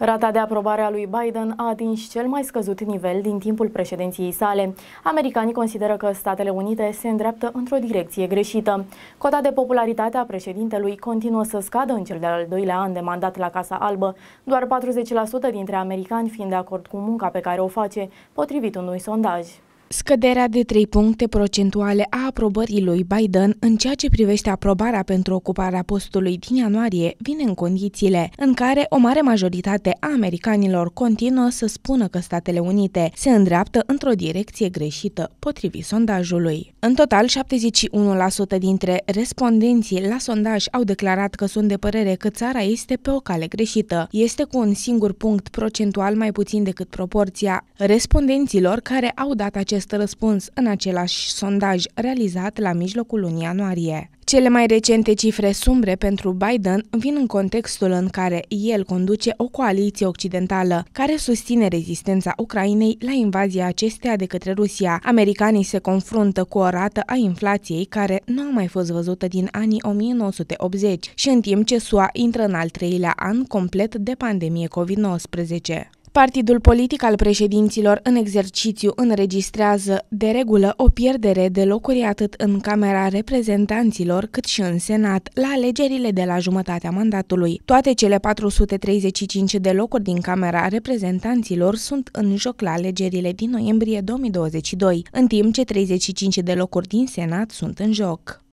Rata de aprobare a lui Biden a atins cel mai scăzut nivel din timpul președinției sale. Americanii consideră că Statele Unite se îndreaptă într-o direcție greșită. Cota de popularitate a președintelui continuă să scadă în cel de-al doilea an de mandat la Casa Albă, doar 40% dintre americani fiind de acord cu munca pe care o face, potrivit unui sondaj. Scăderea de 3 puncte procentuale a aprobării lui Biden în ceea ce privește aprobarea pentru ocuparea postului din ianuarie vine în condițiile în care o mare majoritate a americanilor continuă să spună că Statele Unite se îndreaptă într-o direcție greșită, potrivit sondajului. În total, 71% dintre respondenții la sondaj au declarat că sunt de părere că țara este pe o cale greșită. Este cu un singur punct procentual mai puțin decât proporția respondenților care au dat acest acest răspuns în același sondaj realizat la mijlocul lunii ianuarie. Cele mai recente cifre sumbre pentru Biden vin în contextul în care el conduce o coaliție occidentală care susține rezistența Ucrainei la invazia acesteia de către Rusia. Americanii se confruntă cu o rată a inflației care nu a mai fost văzută din anii 1980 și în timp ce SUA intră în al treilea an complet de pandemie COVID-19. Partidul politic al președinților în exercițiu înregistrează de regulă o pierdere de locuri atât în Camera Reprezentanților cât și în Senat la alegerile de la jumătatea mandatului. Toate cele 435 de locuri din Camera Reprezentanților sunt în joc la alegerile din noiembrie 2022, în timp ce 35 de locuri din Senat sunt în joc.